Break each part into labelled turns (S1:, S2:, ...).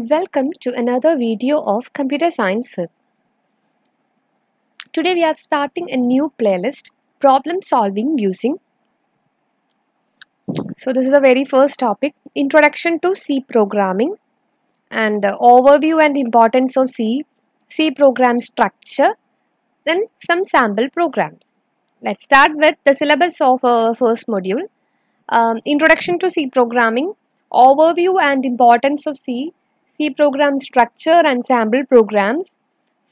S1: Welcome to another video of Computer Science Today we are starting a new playlist, Problem Solving Using. So this is the very first topic, Introduction to C Programming and uh, Overview and Importance of C, C Program Structure, then some sample programs. Let's start with the syllabus of our first module. Um, introduction to C Programming, Overview and Importance of C, C program structure and sample programs,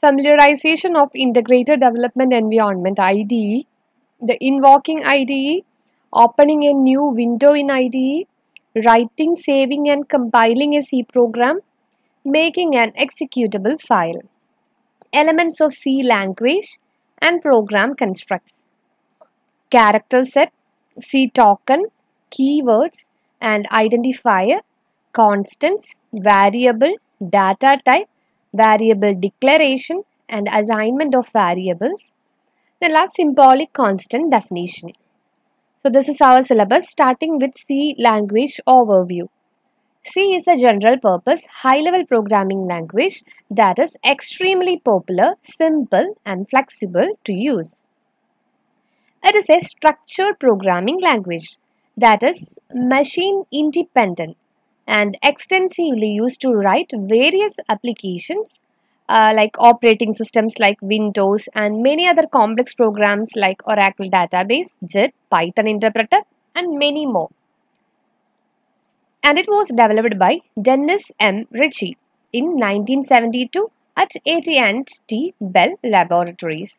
S1: familiarization of integrated development environment IDE, the invoking IDE, opening a new window in IDE, writing, saving and compiling a C program, making an executable file, elements of C language and program constructs, character set, C token, keywords and identifier, constants, variable data type, variable declaration and assignment of variables. The last symbolic constant definition. So this is our syllabus starting with C language overview. C is a general purpose high level programming language that is extremely popular, simple and flexible to use. It is a structured programming language that is machine independent and extensively used to write various applications uh, like operating systems like Windows and many other complex programs like Oracle Database, JIT, Python Interpreter and many more. And it was developed by Dennis M. Ritchie in 1972 at AT&T Bell Laboratories.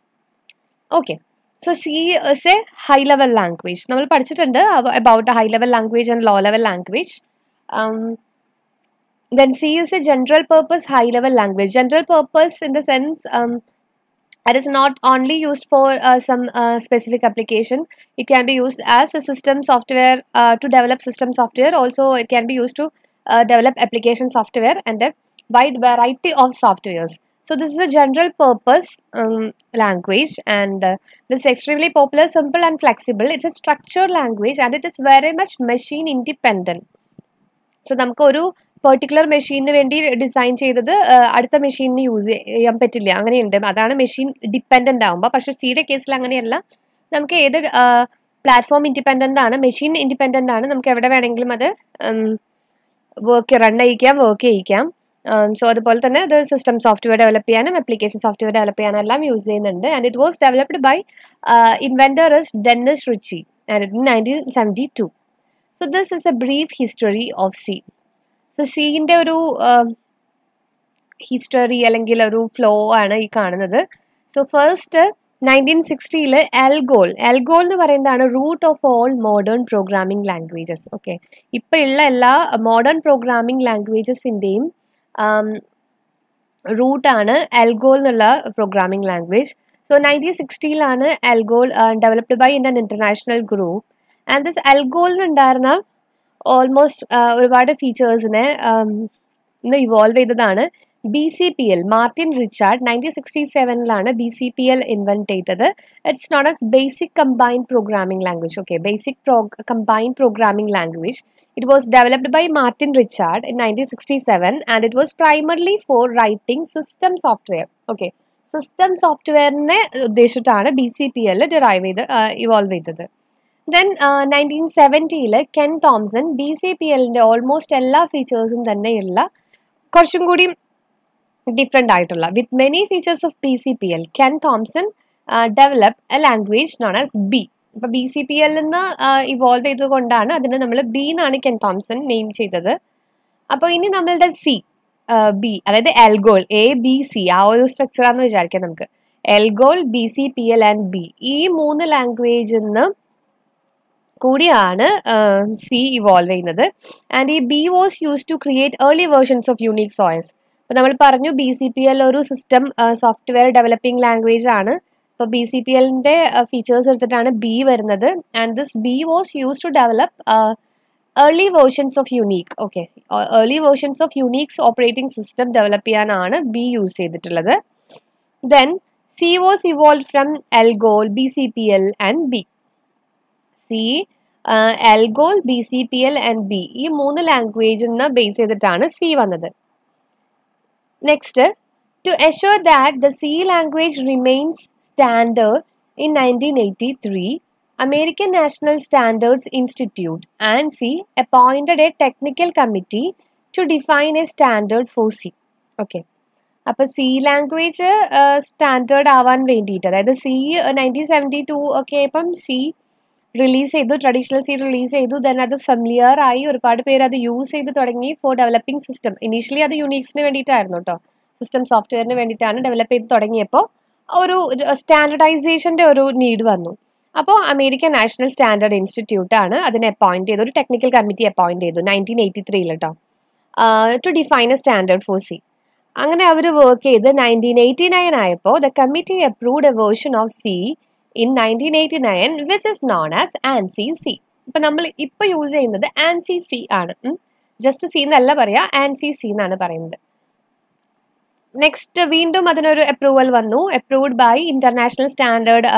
S1: Okay, so C is a high level language നമ്മൾ about the high-level language and low-level language. Um, then C is a general purpose high level language. General purpose in the sense um, that is not only used for uh, some uh, specific application. It can be used as a system software uh, to develop system software. Also, it can be used to uh, develop application software and a wide variety of softwares. So this is a general purpose um, language and uh, this is extremely popular, simple and flexible. It's a structured language and it is very much machine independent. So നമുക്ക് ഒരു particular മെഷീനിന് വേണ്ടി design ചെയ്തത് അടുത്ത മെഷീനിന് use ചെയ്യാൻ പറ്റില്ല അങ്ങനെയുണ്ട് അതാണ് machine dependent ആകുമ്പോൾ പക്ഷേ സ്ഥിര കേസിൽ അങ്ങനെയല്ല നമുക്ക് ഏത് പ്ലാറ്റ്ഫോം ഇൻഡിപെൻഡൻ്റ് ആണ് മെഷീൻ ഇൻഡിപെൻഡൻ്റ് ആണ് നമുക്ക് എവിടെ വേണമെങ്കിലും അത് വർക്ക് റൺ അയക്കാം വർക്ക് ചെയ്യിക്കാം സോ അതുപോലെ തന്നെ അത് സിസ്റ്റം സോഫ്റ്റ്വെയർ ഡെവലപ്പ് ചെയ്യാനും ആപ്ലിക്കേഷൻ സോഫ്റ്റ്വെയർ ഡെവലപ്പ് ചെയ്യാനും എല്ലാം യൂസ് ചെയ്യുന്നുണ്ട് and it was developed by inventor is Dennis Ritchie and it nineteen seventy two so this is a brief history of C so സീൻ്റെ ഒരു history അല്ലെങ്കിൽ ഒരു flow ആണ് ഈ കാണുന്നത് സോ ഫസ്റ്റ് നയൻറ്റീൻ സിക്സ്റ്റിയിൽ എൽഗോൾ എൽഗോൾ എന്ന് പറയുന്നതാണ് root of all modern programming languages okay ഇപ്പം ഉള്ള എല്ലാ മോഡേൺ പ്രോഗ്രാമിംഗ് ലാംഗ്വേജസിൻ്റെയും റൂട്ടാണ് എൽഗോൾ എന്നുള്ള പ്രോഗ്രാമിംഗ് ലാംഗ്വേജ് സോ നയൻറ്റീൻ സിക്സ്റ്റിയിലാണ് ALGOL developed by in an international group and this അൽഗോളിനുണ്ടായിരുന്ന ഓൾമോസ്റ്റ് ഒരുപാട് ഫീച്ചേഴ്സിനെ ഇന്ന് ഇവോൾവ് ചെയ്തതാണ് B C P L Martin Richard nineteen sixty സെവനിലാണ് B C P L invent ചെയ്തത് it's not as basic combined programming language okay basic pro combined programming language it was developed by Martin Richard in nineteen sixty seven and it was primarily for writing system software okay system സോഫ്റ്റ്വെയറിനെ ഉദ്ദേശിച്ചിട്ടാണ് B C P L derive ചെയ്ത് evolve ചെയ്തത് then nineteen സെവൻറ്റിയിൽ Ken Thompson B C P എല്ലിൻ്റെ almost എല്ലാ ഫീച്ചേഴ്സും തന്നെയുള്ള കുറച്ചും കൂടി ഡിഫറെൻ്റ് ആയിട്ടുള്ള with many features of B C P L Ken Thompson develop a language known as B ഇപ്പോൾ ബി സി പി എല്ലിൽ നിന്ന് ഇവോൾവ് ചെയ്തുകൊണ്ടാണ് അതിന് നമ്മൾ ബി എന്നാണ് കെൻ തോംസൺ നെയിം ചെയ്തത് അപ്പോൾ ഇനി നമ്മളുടെ സി ബി uh, അതായത് എൽഗോൾ എ ബി സി ആ ഒരു സ്ട്രക്ചറാന്ന് വിചാരിക്കാം നമുക്ക് ALGOL B C P L and B ഈ മൂന്ന് ലാംഗ്വേജിൽ നിന്ന് കൂടിയാണ് സി ഇവോൾവ് ചെയ്യുന്നത് ആൻഡ് ഈ B was use to create early versions of Unix soils അപ്പോൾ നമ്മൾ പറഞ്ഞു ബി സി പി എൽ ഒരു സിസ്റ്റം സോഫ്റ്റ്വെയർ ഡെവലപ്പിംഗ് ലാംഗ്വേജ് ആണ് അപ്പോൾ ബി സി പി എല്ലിൻ്റെ ഫീച്ചേഴ്സ് എടുത്തിട്ടാണ് ബി വരുന്നത് and this B was use to develop early versions of Unix okay early versions of Unix operating system develop ചെയ്യാനാണ് B use ചെയ്തിട്ടുള്ളത് then C was evolve from ALGOL B C P L and B C ALGOL B C P L and B ഈ മൂന്ന് ലാംഗ്വേജിൽ നിന്ന് base ചെയ്തിട്ടാണ് C വന്നത് next to ensure that the C language remains standard in nineteen eighty three standards institute Standards Institute and C appointed a technical committee to define a standard for C. അപ്പോൾ C language standard ആവാൻ വേണ്ടിയിട്ട് അതായത് C nineteen seventy two ഒക്കെ ഇപ്പം C release ചെയ്തു traditional സീഡ് release ചെയ്തു then അത് ഫെമിലിയർ ആയി ഒരുപാട് പേര് അത് യൂസ് ചെയ്ത് തുടങ്ങി ഫോർ ഡെവലപ്പിംഗ് സിസ്റ്റം ഇനീഷ്യലി അത് യൂണിക്സിന് വേണ്ടിയിട്ടായിരുന്നു കേട്ടോ സിസ്റ്റം സോഫ്റ്റ്വെയറിന് വേണ്ടിയിട്ടാണ് ഡെവലപ്പ് ചെയ്ത് തുടങ്ങിയപ്പോൾ ഒരു സ്റ്റാൻഡർഡൈസേഷൻ്റെ ഒരു നീഡ് വന്നു അപ്പോൾ അമേരിക്കൻ നാഷണൽ സ്റ്റാൻഡേർഡ് ഇൻസ്റ്റിറ്റ്യൂട്ട് ആണ് അതിനെ അപ്പോയിന്റ് ചെയ്തു ഒരു ടെക്നിക്കൽ കമ്മിറ്റി അപ്പോയിന്റ് ചെയ്തു നയൻറ്റീൻ എയ്റ്റി ത്രീയിൽ കേട്ടോ to define a standard for C അങ്ങനെ അവർ വർക്ക് ചെയ്ത് നയൻറ്റീൻ എയ്റ്റി നയൻ ആയപ്പോൾ the committee approved a version of C in nineteen eighty nine which is known as ANSI C ഇപ്പം നമ്മൾ ഇപ്പോൾ യൂസ് ചെയ്യുന്നത് ആൻസി സി ആണ് ജസ്റ്റ് സി എന്നല്ല പറയുക ആൻസി സി എന്നാണ് പറയുന്നത് നെക്സ്റ്റ് വീണ്ടും അതിനൊരു അപ്രൂവൽ വന്നു approved by International Standard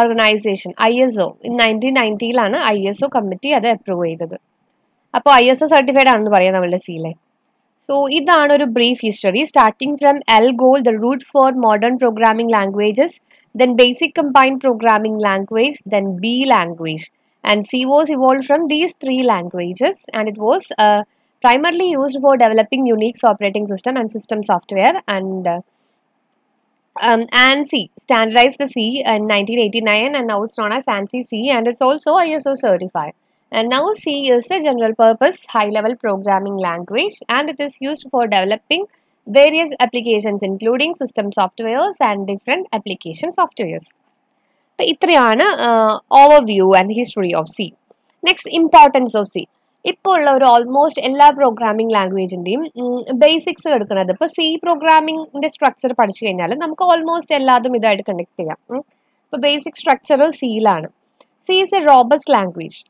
S1: Organization I S O nineteen നയൻറ്റിയിലാണ് ഐ എസ് ഒ കമ്മിറ്റി അത് അപ്രൂവ് ചെയ്തത് അപ്പോൾ ഐ എസ് ഒ സർട്ടിഫൈഡ് ആണെന്ന് പറയാം നമ്മളുടെ സീലെ സോ ഇതാണ് ഒരു brief history starting from ALGOL the root for modern programming languages then basic combined programming language, then B language. And C was evolved from these three languages and it was uh, primarily used for developing Unix operating system and system software and uh, um, ANSI, standardized C in 1989 and now it's known as ANSI C and it's also ISO certified. And now C is a general purpose high level programming language and it is used for developing various applications including system softwares and different application softwares. അപ്പോൾ ഇത്രയാണ് overview and history of C next importance of C ഇപ്പോൾ ഉള്ള ഒരു almost എല്ലാ programming ലാംഗ്വേജിൻ്റെയും basics എടുക്കുന്നത് ഇപ്പോൾ C പ്രോഗ്രാമിംഗിൻ്റെ structure പഠിച്ചു കഴിഞ്ഞാൽ നമുക്ക് ഓൾമോസ്റ്റ് എല്ലാതും ഇതായിട്ട് കണക്ട് ചെയ്യാം ഇപ്പോൾ ബേസിക് സ്ട്രക്ചർ സിയിലാണ് C is a robust language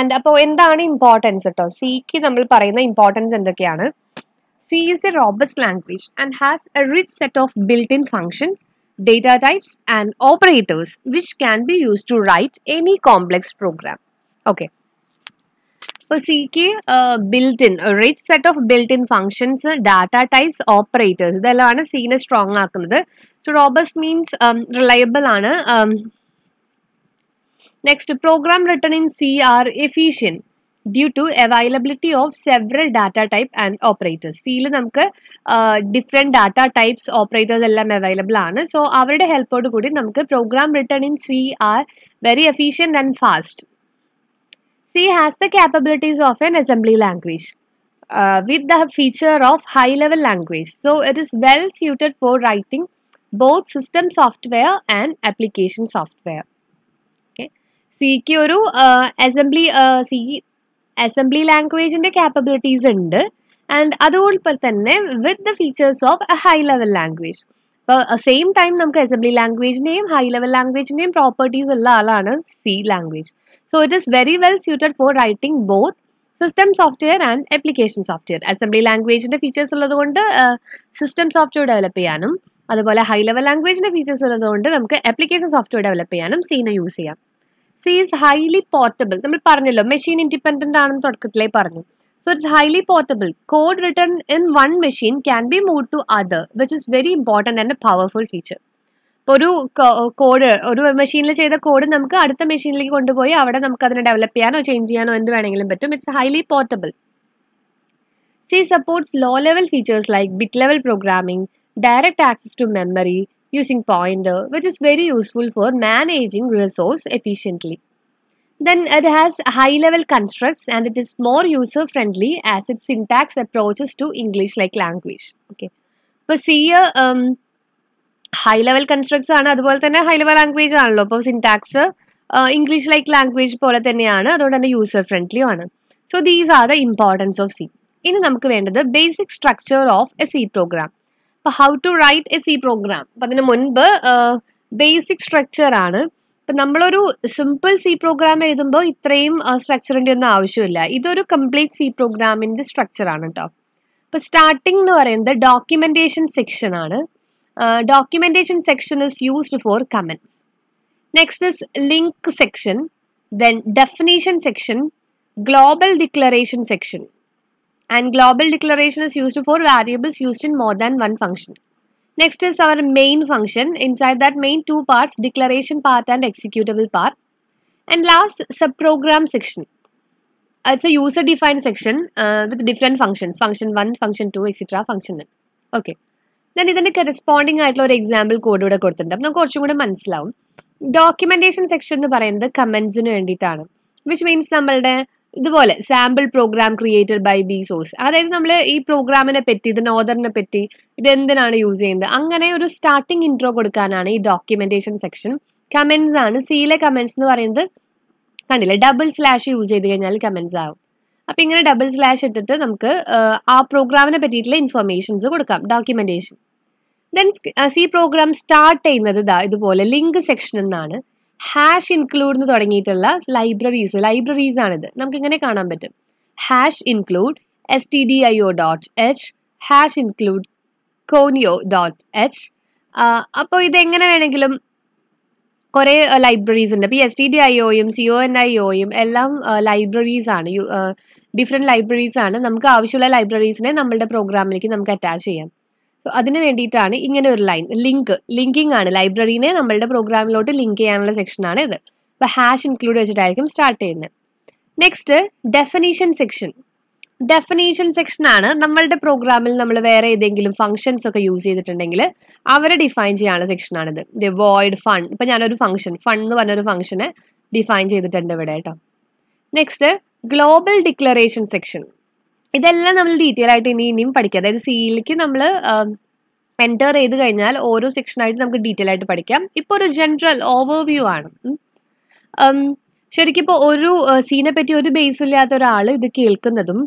S1: and അപ്പോൾ എന്താണ് ഇമ്പോർട്ടൻസ് കേട്ടോ സിക്ക് നമ്മൾ പറയുന്ന ഇമ്പോർട്ടൻസ് എന്തൊക്കെയാണ് C is a robust language and has a rich set of built-in functions, data types and operators which can be used to write any complex program. Okay. For CK, uh, built-in, a rich set of built-in functions, uh, data types, operators. They are seen as strong. So, robust means um, reliable. Um, next, program written in C are efficient due to availability of several data type and operators. This is uh, different data types operators available. Aana. So, our help is program written in C are very efficient and fast. C has the capabilities of an assembly language. with the feature of high level language. So it is well suited for writing both system software and application software. Okay. C is assembly C assembly ലാംഗ്വേജിന്റെ capabilities ഉണ്ട് and അതുപോലെ തന്നെ with the features of a high level language ഇപ്പോൾ same time നമുക്ക് assembly ലാംഗ്വേജിൻ്റെയും high level ലാംഗ്വേജിൻ്റെയും properties ഉള്ള ആളാണ് C language so it is very well suited for writing both system software and application software assembly ലാംഗ്വേജിൻ്റെ features ഉള്ളതുകൊണ്ട് system software develop ചെയ്യാനും അതുപോലെ ഹൈ ലെവൽ ലാംഗ്വേജിൻ്റെ ഫീച്ചേഴ്സ് ഉള്ളതുകൊണ്ട് നമുക്ക് അപ്ലിക്കേഷൻ സോഫ്റ്റ്വെയർ ഡെവലപ്പ് ചെയ്യാനും സീനെ യൂസ് ചെയ്യാം സി ഈസ് ഹൈലി പോർട്ടബിൾ നമ്മൾ പറഞ്ഞല്ലോ മെഷീൻ ഇൻഡിപെൻഡന്റ് ആണെന്ന് തുടക്കത്തിലേ പറഞ്ഞു so it's highly portable code written in one machine can be move to other which is very important and a powerful feature ഒരു code ഒരു മെഷീനിൽ ചെയ്ത കോഡ് നമുക്ക് അടുത്ത മെഷീനിലേക്ക് കൊണ്ടുപോയി അവിടെ നമുക്ക് അതിനെ ഡെവലപ്പ് ചെയ്യാനോ ചേഞ്ച് ചെയ്യാനോ എന്ത് വേണമെങ്കിലും പറ്റും it's highly portable C supports low level features like bit level programming direct access to memory using pointer which is very useful for managing resource efficiently. Then it has high level constructs and it is more user friendly as its syntax approaches to English like language. Okay. but see ഇപ്പോൾ C high level constructs ആണ് അതുപോലെ തന്നെ level language language ആണല്ലോ അപ്പോൾ syntax English like language പോലെ തന്നെയാണ് അതുകൊണ്ട് തന്നെ യൂസർ ഫ്രണ്ട്ലിയും ആണ് so these are the importance of C ഇനി നമുക്ക് വേണ്ടത് basic structure of a C program അപ്പൊ how to write a C program അപ്പൊ അതിന് മുൻപ് ബേസിക് സ്ട്രക്ചർ ആണ് ഇപ്പം നമ്മളൊരു സിമ്പിൾ സി പ്രോഗ്രാം എഴുതുമ്പോൾ ഇത്രയും സ്ട്രക്ചറിന്റെ ഒന്നും ആവശ്യമില്ല ഇതൊരു കംപ്ലീറ്റ് സി പ്രോഗ്രാമിന്റെ സ്ട്രക്ചർ ആണ് കേട്ടോ ഇപ്പം സ്റ്റാർട്ടിംഗ് എന്ന് പറയുന്നത് ഡോക്യുമെന്റേഷൻ സെക്ഷൻ ആണ് documentation section is used for comments next is link section then definition section global declaration section and global declaration is used for variables used in more than one function. Next is our main function. Inside that main two parts, declaration part and executable part. And last, subprogram section. It's a user-defined section uh, with different functions. Function 1, function 2, etc. function n. Okay. Then, ഇതിൻ്റെ corresponding ആയിട്ടുള്ള example code code ഇവിടെ കൊടുത്തിട്ടുണ്ട് അപ്പം നമുക്ക് കുറച്ചും കൂടെ മനസ്സിലാവും documentation section എന്ന് പറയുന്നത് കമൻസിന് വേണ്ടിയിട്ടാണ് ഇതുപോലെ sample program created by B source അതായത് നമ്മൾ ഈ പ്രോഗ്രാമിനെ പറ്റി ഇത് ഓദറിനെ പറ്റി ഇതെന്തിനാണ് യൂസ് ചെയ്യുന്നത് അങ്ങനെ ഒരു സ്റ്റാർട്ടിങ് ഇൻട്രോ കൊടുക്കാനാണ് ഈ ഡോക്യുമെന്റേഷൻ സെക്ഷൻ കമൻസ് ആണ് സിയിലെ കമൻസ് എന്ന് പറയുന്നത് കണ്ടില്ലേ ഡബിൾ സ്ലാഷ് യൂസ് ചെയ്ത് കഴിഞ്ഞാൽ കമൻസ് ആവും അപ്പൊ ഇങ്ങനെ ഡബിൾ സ്ലാഷ് ഇട്ടിട്ട് നമുക്ക് ആ പ്രോഗ്രാമിനെ പറ്റിയിട്ടുള്ള ഇൻഫർമേഷൻസ് കൊടുക്കാം documentation then C program start ചെയ്യുന്നത് ഇതുപോലെ ലിങ്ക് സെക്ഷൻ എന്നാണ് ഹാഷ് ഇൻക്ലൂഡ് എന്ന് തുടങ്ങിയിട്ടുള്ള ലൈബ്രറീസ് ലൈബ്രറീസ് ആണിത് ഇങ്ങനെ കാണാൻ പറ്റും hash include S T D I O dot H hash include conio dot H അപ്പോൾ ഇതെങ്ങനെ വേണമെങ്കിലും കുറേ ലൈബ്രറീസ് ഉണ്ട് ഇപ്പോൾ എസ് ടി ഡി ഐ ഒയും സി ഒ എൻ ഐ ഒയും എല്ലാം ലൈബ്രറീസ് ആണ് ഡിഫറെൻറ്റ് ലൈബ്രറീസ് ആണ് നമുക്ക് ആവശ്യമുള്ള ലൈബ്രറീസിനെ നമ്മളുടെ പ്രോഗ്രാമിലേക്ക് നമുക്ക് അറ്റാച്ച് ചെയ്യാം സോ അതിന് വേണ്ടിയിട്ടാണ് ഇങ്ങനെ ഒരു ലൈൻ ലിങ്ക് ലിങ്കിങ് ആണ് ലൈബ്രറീനെ നമ്മളുടെ പ്രോഗ്രാമിലോട്ട് ലിങ്ക് ചെയ്യാനുള്ള സെക്ഷനാണ് ഇത് അപ്പോൾ ഹാഷ് ഇൻക്ലൂഡ് വെച്ചിട്ടായിരിക്കും സ്റ്റാർട്ട് ചെയ്യുന്നത് next definition section definition section ആണ് നമ്മളുടെ പ്രോഗ്രാമിൽ നമ്മൾ വേറെ ഏതെങ്കിലും ഫംഗ്ഷൻസ് ഒക്കെ യൂസ് ചെയ്തിട്ടുണ്ടെങ്കിൽ അവരെ ഡിഫൈൻ ചെയ്യാനുള്ള ആണിത് ദി വോയിഡ് ഫൺ ഇപ്പൊ ഞാനൊരു ഫംഗ്ഷൻ ഫൺ എന്ന് പറഞ്ഞൊരു ഫംഗ്ഷനെ ഡിഫൈൻ ചെയ്തിട്ടുണ്ട് ഇവിടെ കേട്ടോ നെക്സ്റ്റ് ഗ്ലോബൽ ഡിക്ലറേഷൻ സെക്ഷൻ ഇതെല്ലാം നമ്മൾ ഡീറ്റെയിൽ ആയിട്ട് ഇനി ഇനിയും പഠിക്കാം അതായത് സിയിലേക്ക് നമ്മൾ എൻ്റർ ചെയ്ത് കഴിഞ്ഞാൽ ഓരോ സെക്ഷനായിട്ട് നമുക്ക് ഡീറ്റെയിൽ ആയിട്ട് പഠിക്കാം ഇപ്പോൾ ഒരു ജനറൽ ഓവർവ്യൂ ആണ് ശരിക്കും ഇപ്പോൾ ഒരു സീനെ പറ്റി ഒരു ബേസ് ഇല്ലാത്ത ഒരാൾ ഇത് കേൾക്കുന്നതും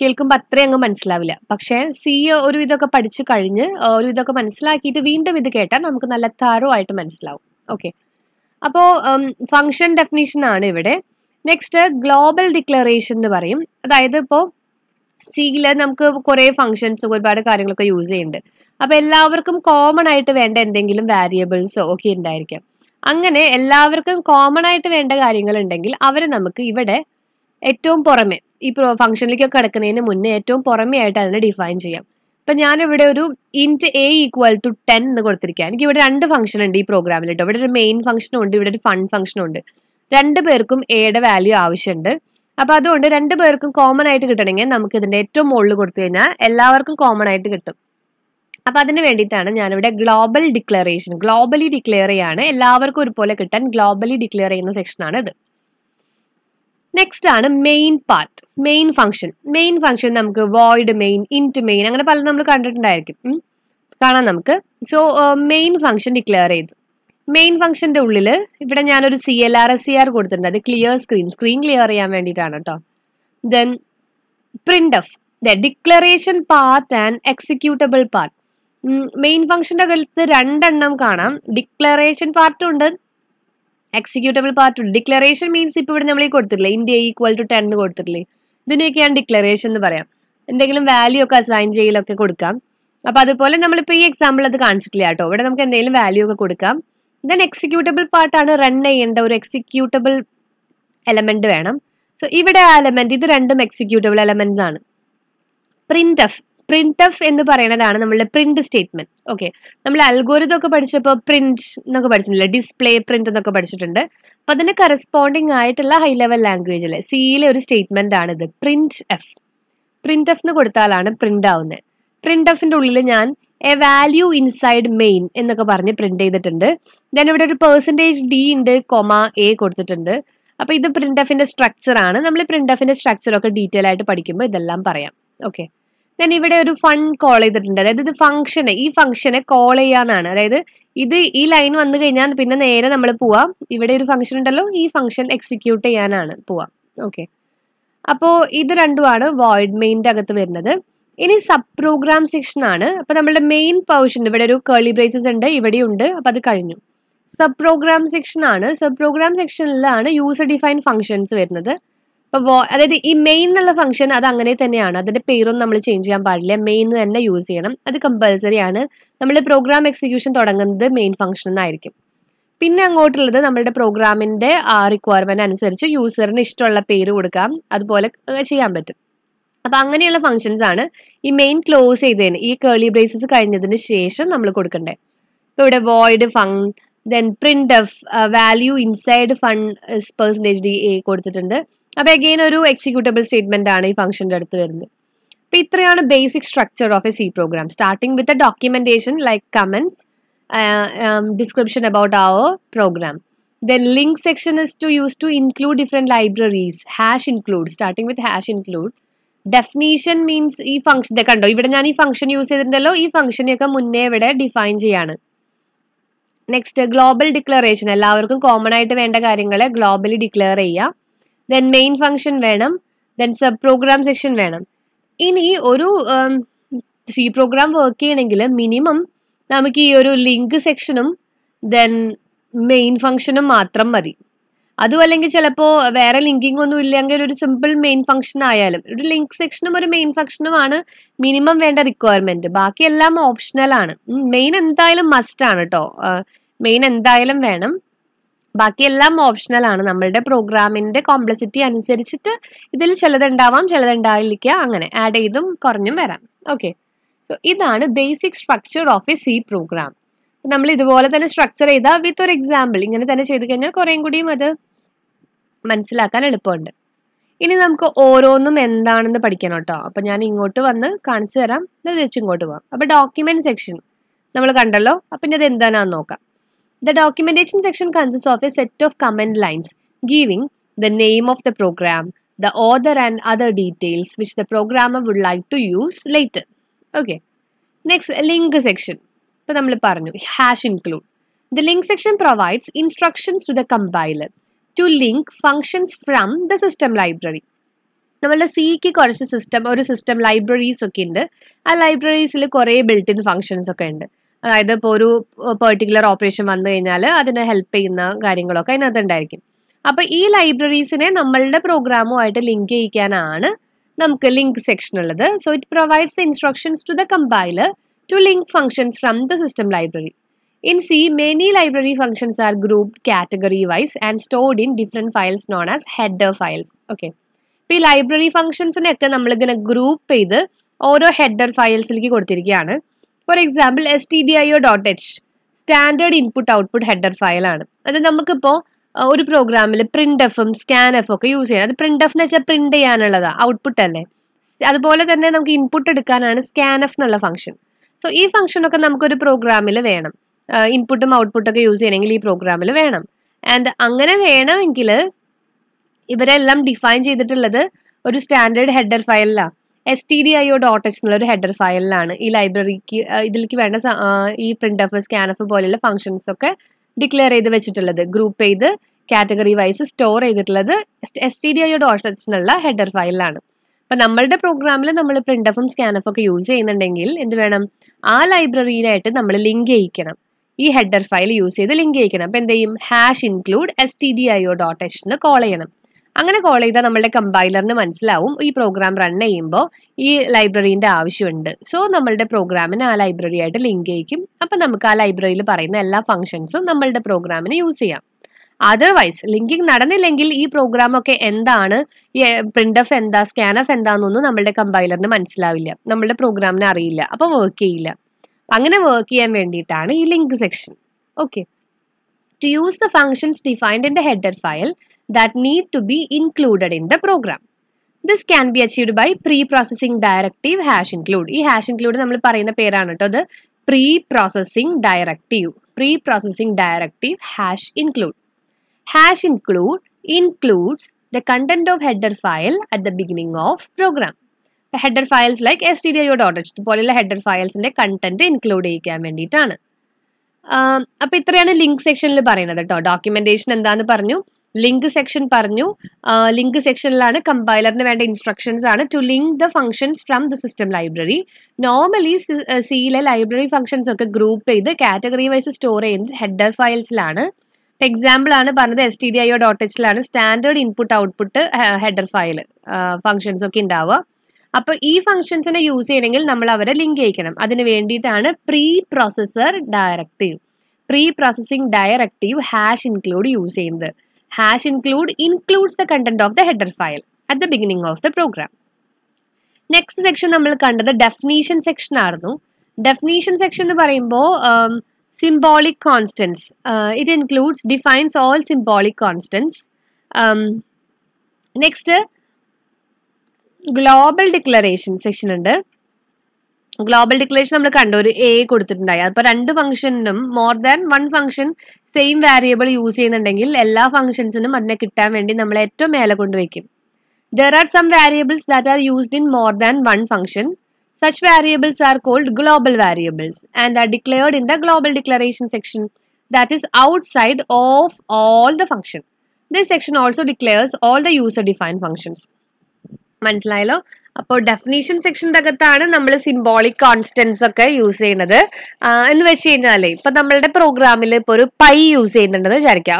S1: കേൾക്കുമ്പോൾ അത്രയും അങ്ങ് മനസ്സിലാവില്ല പക്ഷേ സി ഒരു ഇതൊക്കെ പഠിച്ചു കഴിഞ്ഞ് ഒരു ഇതൊക്കെ മനസ്സിലാക്കിയിട്ട് വീണ്ടും ഇത് കേട്ടാൽ നമുക്ക് നല്ല താരോ ആയിട്ട് മനസ്സിലാവും ഓക്കെ അപ്പോൾ ഫങ്ഷൻ ഡെഫിനേഷൻ ആണ് ഇവിടെ നെക്സ്റ്റ് ഗ്ലോബൽ ഡിക്ലറേഷൻ എന്ന് പറയും അതായത് ഇപ്പോൾ സിയിൽ നമുക്ക് കുറേ ഫങ്ഷൻസ് ഒരുപാട് കാര്യങ്ങളൊക്കെ യൂസ് ചെയ്യുന്നുണ്ട് അപ്പോൾ എല്ലാവർക്കും കോമൺ ആയിട്ട് വേണ്ട എന്തെങ്കിലും വാരിയബിൾസോ ഒക്കെ ഉണ്ടായിരിക്കാം അങ്ങനെ എല്ലാവർക്കും കോമൺ ആയിട്ട് വേണ്ട കാര്യങ്ങൾ ഉണ്ടെങ്കിൽ അവരെ നമുക്ക് ഇവിടെ ഏറ്റവും പുറമെ ഈ ഫംഗ്ഷനിലേക്കൊക്കെ കിടക്കുന്നതിന് മുന്നേ ഏറ്റവും പുറമേ ആയിട്ട് അതിനെ ഡിഫൈൻ ചെയ്യാം ഇപ്പം ഞാനിവിടെ ഒരു int a equal to ten എന്ന് കൊടുത്തിരിക്കുക എനിക്ക് ഇവിടെ രണ്ട് ഫംഗ്ഷൻ ഉണ്ട് ഈ പ്രോഗ്രാമിൽ കേട്ടോ ഇവിടെ ഒരു മെയിൻ ഫംഗ്ഷനും ഉണ്ട് ഇവിടെ ഒരു ഫൺ ഫംഗ്ഷനും ഉണ്ട് രണ്ട് പേർക്കും എയുടെ വാല്യൂ ആവശ്യമുണ്ട് അപ്പൊ അതുകൊണ്ട് രണ്ട് പേർക്കും കോമൺ ആയിട്ട് കിട്ടണമെങ്കിൽ നമുക്ക് ഇതിന്റെ ഏറ്റവും മുകളിൽ കൊടുത്തു കഴിഞ്ഞാൽ എല്ലാവർക്കും കോമൺ ആയിട്ട് കിട്ടും അപ്പൊ അതിന് വേണ്ടിയിട്ടാണ് ഞാനിവിടെ ഗ്ലോബൽ ഡിക്ലറേഷൻ ഗ്ലോബലി ഡിക്ലെയർ ചെയ്യാണ് എല്ലാവർക്കും ഒരുപോലെ കിട്ടാൻ ഗ്ലോബലി ഡിക്ലെയർ ചെയ്യുന്ന സെക്ഷനാണ് ഇത് നെക്സ്റ്റ് ആണ് main part main function main function നമുക്ക് വോയിഡ് മെയിൻ ഇൻറ്റ് മെയിൻ അങ്ങനെ പലതും നമ്മൾ കണ്ടിട്ടുണ്ടായിരിക്കും കാണാം നമുക്ക് സോ മെയിൻ ഫംഗ്ഷൻ ഡിക്ലെയർ ചെയ്തു മെയിൻ ഫംഗ്ഷന്റെ ഉള്ളിൽ ഇവിടെ ഞാനൊരു C L R S C R കൊടുത്തിട്ടുണ്ട് അത് ക്ലിയർ സ്ക്രീൻ സ്ക്രീൻ ക്ലിയർ ചെയ്യാൻ വേണ്ടിയിട്ടാണ് കേട്ടോ then print F declaration part and executable part main ഫംഗ്ഷന്റെ അകത്ത് രണ്ടെണ്ണം കാണാം ഡിക്ലറേഷൻ പാർട്ടും ഉണ്ട് എക്സിക്യൂട്ടബിൾ പാർട്ടും ഉണ്ട് ഡിക്ലറേഷൻ മീൻസ് ഇപ്പൊ ഇവിടെ നമ്മൾ ഈ കൊടുത്തിട്ടില്ലേ ഇന്ത്യ ഈക്വൽ ടു ടെൻ കൊടുത്തിട്ടില്ലേ ഇതിനെയൊക്കെയാണ് ഡിക്ലറേഷൻ എന്ന് പറയാം എന്തെങ്കിലും വാല്യൂ ഒക്കെ അസൈൻ ചെയ്യലൊക്കെ കൊടുക്കാം അപ്പോൾ അതുപോലെ നമ്മളിപ്പോ ഈ എക്സാമ്പിൾ അത് കാണിച്ചിട്ടില്ല കേട്ടോ ഇവിടെ നമുക്ക് എന്തെങ്കിലും വാല്യൂ ഒക്കെ കൊടുക്കാം ദെൻ എക്സിക്യൂട്ടബിൾ പാർട്ടാണ് റൺ ചെയ്യേണ്ട ഒരു എക്സിക്യൂട്ടബിൾ എലമെന്റ് വേണം സോ ഇവിടെ ആ എലമെന്റ് ഇത് രണ്ടും എക്സിക്യൂട്ടബിൾ എലമെന്റ്സ് ആണ് പ്രിന്റ് എഫ് പ്രിന്റ് എഫ് എന്ന് പറയുന്നതാണ് നമ്മളുടെ പ്രിന്റ് സ്റ്റേറ്റ്മെന്റ് ഓക്കെ നമ്മൾ അൽഗോരിതം ഒക്കെ പഠിച്ചപ്പോൾ പ്രിന്റ് എന്നൊക്കെ പഠിച്ചിട്ടില്ല ഡിസ്പ്ലേ പ്രിന്റ് എന്നൊക്കെ പഠിച്ചിട്ടുണ്ട് അപ്പൊ അതിന് കറസ്പോണ്ടിങ് ആയിട്ടുള്ള ഹൈ ലെവൽ ലാംഗ്വേജിൽ സിയിലെ ഒരു സ്റ്റേറ്റ്മെന്റ് ആണ് ഇത് പ്രിന്റ് എഫ് പ്രിന്റ് എഫ് എന്ന് കൊടുത്താലാണ് പ്രിന്റ് ആവുന്നത് പ്രിന്റ് എഫിന്റെ ഉള്ളിൽ ഞാൻ എ വാല്യൂ ഇൻസൈഡ് മെയിൻ എന്നൊക്കെ പറഞ്ഞ് പ്രിന്റ് ചെയ്തിട്ടുണ്ട് ഞാൻ ഇവിടെ ഒരു പെർസെൻറ്റേജ് ഡി ഉണ്ട് കൊമ എ കൊടുത്തിട്ടുണ്ട് അപ്പോൾ ഇത് പ്രിന്റ് എഫിൻ്റെ സ്ട്രക്ചർ ആണ് നമ്മൾ പ്രിന്റ് എഫിൻ്റെ സ്ട്രക്ചറൊക്കെ ഡീറ്റെയിൽ ആയിട്ട് പഠിക്കുമ്പോൾ ഇതെല്ലാം പറയാം ഓക്കെ ഞാൻ ഇവിടെ ഒരു ഫൺ കോൾ ചെയ്തിട്ടുണ്ട് അതായത് ഇത് ഫംഗ്ഷനെ ഈ ഫംഗ്ഷനെ കോൾ ചെയ്യാനാണ് അതായത് ഇത് ഈ ലൈൻ വന്നു കഴിഞ്ഞാൽ പിന്നെ നേരെ നമ്മൾ പോവാം ഇവിടെ ഒരു ഫംഗ്ഷൻ ഉണ്ടല്ലോ ഈ ഫംഗ്ഷൻ എക്സിക്യൂട്ട് ചെയ്യാനാണ് പോവാം ഓക്കെ അപ്പോൾ ഇത് രണ്ടുമാണ് വോയിഡ് മെയിൻ്റെ അകത്ത് വരുന്നത് ഇനി സബ് പ്രോഗ്രാം സെക്ഷൻ ആണ് അപ്പൊ നമ്മുടെ മെയിൻ പൗഷൻ ഇവിടെ ഒരു കേളി ബ്രേസസ് ഉണ്ട് ഇവിടെ ഉണ്ട് അപ്പൊ അത് കഴിഞ്ഞു സബ് പ്രോഗ്രാം സെക്ഷൻ ആണ് സബ് പ്രോഗ്രാം സെക്ഷനിലാണ് യൂസർ ഡിഫൈൻ ഫംഗ്ഷൻസ് വരുന്നത് അപ്പോൾ അതായത് ഈ മെയിൻ എന്നുള്ള ഫംഗ്ഷൻ അത് അങ്ങനെ തന്നെയാണ് അതിന്റെ പേരൊന്നും നമ്മൾ ചേഞ്ച് ചെയ്യാൻ പാടില്ല മെയിൻ തന്നെ യൂസ് ചെയ്യണം അത് കമ്പൽസറി ആണ് നമ്മുടെ പ്രോഗ്രാം എക്സിക്യൂഷൻ തുടങ്ങുന്നത് മെയിൻ ഫംഗ്ഷൻ എന്നായിരിക്കും പിന്നെ അങ്ങോട്ടുള്ളത് നമ്മളുടെ പ്രോഗ്രാമിന്റെ ആ റിക്വയർമെന്റ് അനുസരിച്ച് യൂസറിന് ഇഷ്ടമുള്ള പേര് കൊടുക്കാം അതുപോലെ ചെയ്യാൻ പറ്റും അപ്പൊ അങ്ങനെയുള്ള ഫംഗ്ഷൻസ് ആണ് ഈ മെയിൻ ക്ലോസ് ചെയ്തതിന് ഈ കേളി ബ്രേസസ് കഴിഞ്ഞതിന് ശേഷം നമ്മൾ കൊടുക്കണ്ടേ ഇപ്പൊ ഇവിടെ void func then print F value inside func percentage D A കൊടുത്തിട്ടുണ്ട് അപ്പൊ അഗെയിൻ ഒരു എക്സിക്യൂട്ടബിൾ സ്റ്റേറ്റ്മെന്റ് ആണ് ഈ ഫംഗ്ഷന്റെ അടുത്ത് വരുന്നത് അപ്പൊ ഇത്രയാണ് basic structure of a C program starting with a documentation like comments description about our program The uh, um, link section is to use to include different libraries. Hash include, starting with hash include. Definition means ഈ function കണ്ടോ ഇവിടെ ഞാൻ ഈ function use ചെയ്തിട്ടുണ്ടല്ലോ ഈ ഫംഗ്ഷനെയൊക്കെ മുന്നേ ഇവിടെ define ചെയ്യാണ് നെക്സ്റ്റ് ഗ്ലോബൽ ഡിക്ലറേഷൻ എല്ലാവർക്കും കോമൺ ആയിട്ട് വേണ്ട കാര്യങ്ങളെ ഗ്ലോബലി ഡിക്ലെയർ ചെയ്യുക ദെൻ മെയിൻ ഫംഗ്ഷൻ വേണം ദെൻ സബ് പ്രോഗ്രാം സെക്ഷൻ വേണം ഇനി ഒരു സി പ്രോഗ്രാം വർക്ക് ചെയ്യണമെങ്കിൽ മിനിമം നമുക്ക് ഈ ഒരു ലിങ്ക് സെക്ഷനും ദെൻ മെയിൻ ഫംഗ്ഷനും മാത്രം മതി അതും അല്ലെങ്കിൽ ചിലപ്പോൾ വേറെ ലിങ്കിങ് ഒന്നും ഇല്ലെങ്കിൽ ഒരു സിമ്പിൾ മെയിൻ ഫംഗ്ഷൻ ആയാലും ഒരു ലിങ്ക് സെക്ഷനും ഒരു മെയിൻ ആണ് മിനിമം വേണ്ട റിക്വയർമെന്റ് ബാക്കി എല്ലാം ഓപ്ഷണൽ ആണ് മെയിൻ എന്തായാലും മസ്റ്റ് ആണ് കേട്ടോ മെയിൻ എന്തായാലും വേണം ബാക്കി എല്ലാം ഓപ്ഷണൽ ആണ് നമ്മളുടെ പ്രോഗ്രാമിന്റെ കോംപ്ലസിറ്റി അനുസരിച്ചിട്ട് ഇതിൽ ചിലതുണ്ടാവാം ചിലതുണ്ടാവില്ല അങ്ങനെ ആഡ് ചെയ്തും കുറഞ്ഞും വരാം ഓക്കെ ഇതാണ് basic structure of a C program നമ്മൾ ഇതുപോലെ തന്നെ സ്ട്രക്ചർ ചെയ്ത വിത്ത് ഒരു എക്സാമ്പിൾ ഇങ്ങനെ തന്നെ ചെയ്ത് കഴിഞ്ഞാൽ കുറേം കൂടിയും അത് മനസ്സിലാക്കാൻ എളുപ്പമുണ്ട് ഇനി നമുക്ക് ഓരോന്നും എന്താണെന്ന് പഠിക്കണം കേട്ടോ അപ്പം ഞാൻ ഇങ്ങോട്ട് വന്ന് കാണിച്ചു തരാം ഇത് ഇങ്ങോട്ട് പോകാം അപ്പോൾ ഡോക്യുമെന്റ് സെക്ഷൻ നമ്മൾ കണ്ടല്ലോ അപ്പം ഇനി അത് എന്താണെന്ന് നോക്കാം the documentation section consist of a set of comment lines giving the name of the program the author and other details which the programmer would like to use later okay next link section ഇപ്പൊ നമ്മൾ പറഞ്ഞു hash include the link section provides instructions to the compiler to link functions from the system library നമ്മളുടെ സിക്ക് കുറച്ച് system ഒരു system libraries ഒക്കെ ഉണ്ട് ആ ലൈബ്രറീസിൽ കുറേ ബിൽറ്റ് ഇൻ ഫങ്ഷൻസ് ഒക്കെ ഉണ്ട് അതായത് ഇപ്പോൾ ഒരു പെർട്ടിക്കുലർ ഓപ്പറേഷൻ വന്നു കഴിഞ്ഞാൽ അതിനെ ഹെൽപ്പ് ചെയ്യുന്ന കാര്യങ്ങളൊക്കെ അതിനകത്ത് ഉണ്ടായിരിക്കും അപ്പോൾ ഈ ലൈബ്രറീസിനെ നമ്മളുടെ പ്രോഗ്രാമുമായിട്ട് ലിങ്ക് ചെയ്യിക്കാനാണ് നമുക്ക് ലിങ്ക് സെക്ഷൻ ഉള്ളത് so it provides instructions to the compiler to link functions from the system library. In C, many library functions are grouped category-wise and stored in different files known as header files. Okay. ഇപ്പോൾ ഈ library ഫംഗ്ഷൻസിനെയൊക്കെ നമ്മളിങ്ങനെ group ചെയ്ത് ഓരോ header ഫയൽസിലേക്ക് കൊടുത്തിരിക്കുകയാണ് for example S T D I O dot H standard input output header ഫയലാണ് അത് നമുക്കിപ്പോൾ ഒരു പ്രോഗ്രാമിൽ പ്രിൻ്റ് എഫും സ്കാൻ എഫും ഒക്കെ യൂസ് ചെയ്യണം അത് പ്രിൻ്റ് എഫ് എന്ന് വെച്ചാൽ പ്രിൻ്റ് ചെയ്യാനുള്ളതാണ് ഔട്ട്പുട്ട് അല്ലേ അതുപോലെ തന്നെ നമുക്ക് ഇൻപുട്ട് എടുക്കാനാണ് സ്കാൻ എഫ് എന്നുള്ള ഫംഗ്ഷൻ സോ ഈ ഫംഗ്ഷൻ ഒക്കെ നമുക്കൊരു പ്രോഗ്രാമിൽ വേണം ഇൻപുട്ടും uh, ഔട്ട്പുട്ടും ഒക്കെ യൂസ് ചെയ്യണമെങ്കിൽ ഈ പ്രോഗ്രാമിൽ വേണം ആൻഡ് അങ്ങനെ വേണമെങ്കിൽ ഇവരെല്ലാം ഡിഫൈൻ ചെയ്തിട്ടുള്ളത് ഒരു സ്റ്റാൻഡേർഡ് ഹെഡർ ഫയലിലാണ് S T D I O dot H എന്നുള്ള ഒരു ഹെഡർ ഫയലിലാണ് ഈ ലൈബ്രറിക്ക് uh, ഇതിലേക്ക് വേണ്ട uh, ഈ പ്രിന്റ് ഓഫ് സ്കാൻ എഫ് പോലെയുള്ള ഫംഗ്ഷൻസ് ഒക്കെ ഡിക്ലെയർ ചെയ്ത് വെച്ചിട്ടുള്ളത് ഗ്രൂപ്പ് ചെയ്ത് കാറ്റഗറി വൈസ് സ്റ്റോർ ചെയ്തിട്ടുള്ളത് S T D I O dot H എന്നുള്ള ഹെഡർ ഫയലിലാണ് അപ്പം നമ്മളുടെ പ്രോഗ്രാമിൽ നമ്മൾ പ്രിന്റ് ഓഫും സ്കാൻ എഫും ഒക്കെ യൂസ് ചെയ്യുന്നുണ്ടെങ്കിൽ എന്ത് വേണം ആ ലൈബ്രറിയിലായിട്ട് നമ്മൾ ലിങ്ക് ചെയ്യിക്കണം ഈ ഹെഡർ ഫയൽ യൂസ് ചെയ്ത് ലിങ്ക് ചെയ്യിക്കണം അപ്പം എന്ത് ചെയ്യും hash include S T D I O dot H എന്ന് കോൾ ചെയ്യണം അങ്ങനെ കോൾ ചെയ്താൽ നമ്മളുടെ കമ്പൈലറിന് മനസ്സിലാവും ഈ പ്രോഗ്രാം റൺ ചെയ്യുമ്പോൾ ഈ ലൈബ്രറീൻ്റെ ആവശ്യമുണ്ട് സോ നമ്മളുടെ പ്രോഗ്രാമിന് ആ ലൈബ്രറി ആയിട്ട് ലിങ്ക് ചെയ്യിക്കും അപ്പം നമുക്ക് ആ ലൈബ്രറിയിൽ പറയുന്ന എല്ലാ ഫംഗ്ഷൻസും നമ്മളുടെ പ്രോഗ്രാമിന് യൂസ് ചെയ്യാം അതർവൈസ് ലിങ്കിങ് നടന്നില്ലെങ്കിൽ ഈ പ്രോഗ്രാം ഒക്കെ എന്താണ് ഓഫ് എന്താ സ്കാൻ ഓഫ് എന്താണെന്നൊന്നും നമ്മളുടെ കമ്പൈലറിന് മനസ്സിലാവില്ല നമ്മളുടെ പ്രോഗ്രാമിന് അറിയില്ല അപ്പൊ വർക്ക് ചെയ്യില്ല അങ്ങനെ വർക്ക് ചെയ്യാൻ വേണ്ടിയിട്ടാണ് ഈ link section okay to use the functions defined in the header file that need to be included in the program this can be achieved by preprocessing directive hash include ഈ hash include നമ്മൾ പറയുന്ന പേരാണ് കേട്ടോ അത് preprocessing directive preprocessing directive hash include hash include includes the content of header file at the beginning of program header files like S T D I dot H പോലെയുള്ള header ഫയൽസിന്റെ content include ചെയ്യിക്കാൻ വേണ്ടിയിട്ടാണ് അപ്പൊ ഇത്രയാണ് link സെക്ഷനിൽ പറയുന്നത് കേട്ടോ documentation എന്താന്ന് പറഞ്ഞു ലിങ്ക് സെക്ഷൻ പറഞ്ഞു ലിങ്ക് സെക്ഷനിലാണ് കമ്പൈലറിന് വേണ്ട ഇൻസ്ട്രക്ഷൻസ് ആണ് to link the functions from the system library normally സിയിലെ ലൈബ്രറി ഫംഗ്ഷൻസ് ഒക്കെ ഗ്രൂപ്പ് ചെയ്ത് കാറ്റഗറി വൈസ് സ്റ്റോർ ചെയ്യുന്നത് ഹെഡർ ഫയൽസിലാണ് എക്സാമ്പിൾ ആണ് പറഞ്ഞത് S T D IO dot ആണ് standard input output header file functions ഒക്കെ ഉണ്ടാവുക അപ്പോൾ ഈ ഫംഗ്ഷൻസിനെ യൂസ് ചെയ്യണമെങ്കിൽ നമ്മൾ അവരെ ലിങ്ക് ചെയ്യിക്കണം അതിന് വേണ്ടിയിട്ടാണ് preprocessor directive preprocessing directive hash include use ചെയ്യുന്നത് hash include includes the content of the header file at the beginning of the program next section നമ്മൾ കണ്ടത് ഡെഫിനീഷൻ സെക്ഷൻ ആയിരുന്നു ഡെഫിനീഷൻ സെക്ഷൻ എന്ന് പറയുമ്പോൾ Symbolic constants. Uh, it includes, defines all symbolic constants. Um, next, global declaration section ഉണ്ട് global declaration നമ്മൾ കണ്ടു ഒരു A കൊടുത്തിട്ടുണ്ടായി അപ്പോൾ രണ്ട് ഫംഗ്ഷനും more than one function same variable use ചെയ്യുന്നുണ്ടെങ്കിൽ എല്ലാ ഫംഗ്ഷൻസിനും അതിനെ കിട്ടാൻ വേണ്ടി നമ്മൾ ഏറ്റവും മേലെ കൊണ്ടുവയ്ക്കും there are some variables that are used in more than one function Such variables are called global variables and are declared in the global declaration section that is outside of all the function. This section also declares all the user defined functions. മനസ്സിലായല്ലോ അപ്പോൾ definition സെക്ഷൻ്റെ അകത്താണ് നമ്മൾ symbolic constants ഒക്കെ use ചെയ്യുന്നത് എന്ന് വെച്ച് കഴിഞ്ഞാലേ ഇപ്പം നമ്മളുടെ പ്രോഗ്രാമിൽ ഇപ്പോൾ ഒരു പൈ യൂസ് ചെയ്യുന്നുണ്ടെന്ന് വിചാരിക്കാം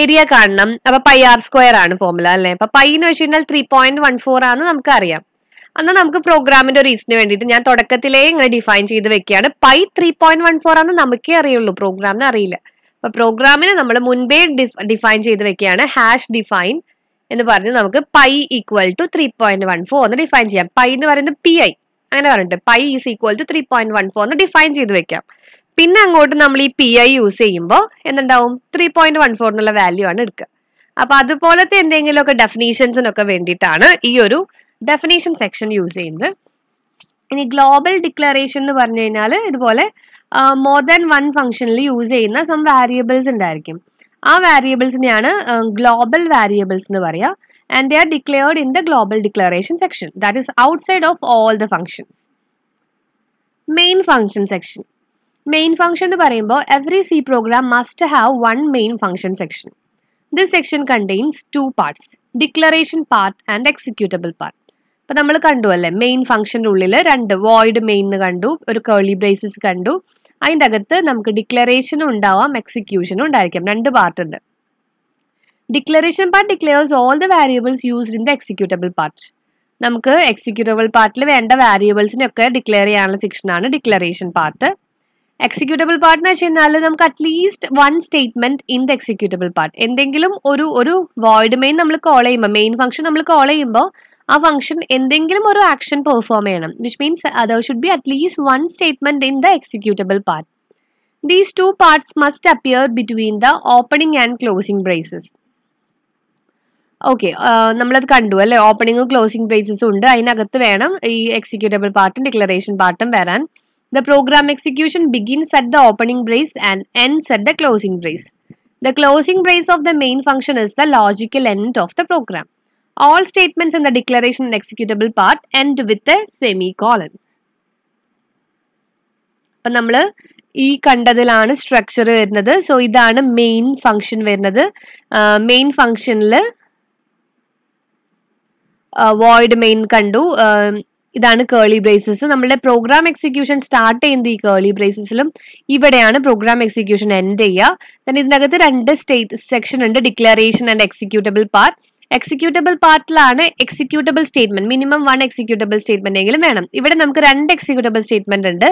S1: ഏരിയ കാണണം അപ്പോൾ പൈ ആർ സ്ക്വയർ ആണ് ഫോർമുല അല്ലേ അപ്പോൾ പൈ എന്ന് വെച്ച് കഴിഞ്ഞാൽ ത്രീ പോയിന്റ് വൺ ഫോർ ആണെന്ന് നമുക്കറിയാം അന്ന് നമുക്ക് പ്രോഗ്രാമിന്റെ ഒരു ഈസിന് വേണ്ടിയിട്ട് ഞാൻ തുടക്കത്തിലേ ഇങ്ങനെ ഡിഫൈൻ ചെയ്ത് വെക്കുകയാണ് pi three point one four ആണ് നമുക്കേ അറിയുള്ളൂ പ്രോഗ്രാമിന് അറിയില്ല അപ്പൊ പ്രോഗ്രാമിന് നമ്മൾ മുൻപേ ഡിഫൈൻ ചെയ്ത് വെക്കുകയാണ് ഹാഷ് ഡിഫൈൻ എന്ന് പറഞ്ഞ് നമുക്ക് pi equal to three point one four എന്ന് ഡിഫൈൻ ചെയ്യാം പൈ എന്ന് പറയുന്നത് പി ഐ അങ്ങനെ പറഞ്ഞിട്ട് pi is equal to three point one four എന്ന് ഡിഫൈൻ ചെയ്ത് വെക്കാം പിന്നെ അങ്ങോട്ട് നമ്മൾ ഈ പി ഐ യൂസ് ചെയ്യുമ്പോൾ എന്തുണ്ടാവും ത്രീ പോയിന്റ് വൺ ഫോർ എന്നുള്ള വാല്യൂ ആണ് എടുക്കുക അപ്പൊ അതുപോലത്തെ എന്തെങ്കിലുമൊക്കെ ഡെഫിനീഷൻസിനൊക്കെ വേണ്ടിയിട്ടാണ് ഈ ഒരു ഡെഫിനേഷൻ സെക്ഷൻ യൂസ് ചെയ്യുന്നത് ഇനി ഗ്ലോബൽ ഡിക്ലറേഷൻ എന്ന് പറഞ്ഞു കഴിഞ്ഞാൽ ഇതുപോലെ മോർ ദാൻ വൺ ഫംഗ്ഷനിൽ യൂസ് ചെയ്യുന്ന സം വാരിയബിൾസ് ഉണ്ടായിരിക്കും ആ വാരിയബിൾസിനെയാണ് ഗ്ലോബൽ വാരിയബിൾസ് എന്ന് പറയുക and they are declared in the global declaration section that is outside of all the function main function section main function എന്ന് പറയുമ്പോൾ every C program must have one main function section this section contains two parts declaration part and executable part അപ്പൊ നമ്മൾ കണ്ടു അല്ലേ main ഫംഗ്ഷൻ്റെ ഉള്ളിൽ രണ്ട് void main കണ്ടു ഒരു കേളി ബ്രേസസ് കണ്ടു അതിൻ്റെ അകത്ത് നമുക്ക് ഡിക്ലറേഷനും ഉണ്ടാവാം എക്സിക്യൂഷനും ഉണ്ടായിരിക്കാം രണ്ട് പാർട്ട് ഉണ്ട് declaration part declares all the variables used in the executable part നമുക്ക് എക്സിക്യൂട്ടബിൾ പാർട്ടിൽ വേണ്ട വാരിയബിൾസിനൊക്കെ ഡിക്ലെയർ ചെയ്യാനുള്ള സെക്ഷനാണ് ഡിക്ലറേഷൻ പാർട്ട് എക്സിക്യൂട്ടബിൾ പാർട്ട് എന്ന് വെച്ച് കഴിഞ്ഞാൽ നമുക്ക് at least one statement in the executable part എന്തെങ്കിലും ഒരു ഒരു വോയിഡ് മെയിൻ നമ്മൾ കോൾ ചെയ്യുമ്പോൾ മെയിൻ ഫംഗ്ഷൻ നമ്മൾ കോൾ ചെയ്യുമ്പോൾ ആ ഫംഗ്ഷൻ എന്തെങ്കിലും ഒരു ആക്ഷൻ പെർഫോം ചെയ്യണം which means there should be at least one statement in the executable part these two parts must appear between the opening and closing braces okay നമ്മളത് കണ്ടു അല്ലെ ഓപ്പണിംഗും ക്ലോസിംഗ് ബ്രേസസും ഉണ്ട് അതിനകത്ത് വേണം ഈ എക്സിക്യൂട്ടബിൾ പാർട്ടും ഡിക്ലറേഷൻ പാർട്ടും വരാൻ the program execution begins at the opening brace and ends at the closing brace the closing brace of the main function is the logical end of the program All statements in the declaration and executable part end with a semicolon. അപ്പം നമ്മൾ ഈ കണ്ടതിലാണ് structure വരുന്നത് so ഇതാണ് main function വരുന്നത് main ഫംഗ്ഷനിൽ void main കണ്ടു ഇതാണ് കേളി ബ്രേസസ് നമ്മുടെ പ്രോഗ്രാം എക്സിക്യൂഷൻ സ്റ്റാർട്ട് ചെയ്യുന്നത് ഈ കേളി ബ്രേസസിലും ഇവിടെയാണ് പ്രോഗ്രാം എക്സിക്യൂഷൻ എൻഡ് ചെയ്യുക ദൻ ഇതിനകത്ത് രണ്ട് സ്റ്റേറ്റ് സെക്ഷൻ ഉണ്ട് declaration and executable part executable പാർട്ടിലാണ് executable statement minimum one executable statement എങ്കിലും വേണം ഇവിടെ നമുക്ക് രണ്ട് എക്സിക്യൂട്ടബിൾ സ്റ്റേറ്റ്മെന്റ് ഉണ്ട്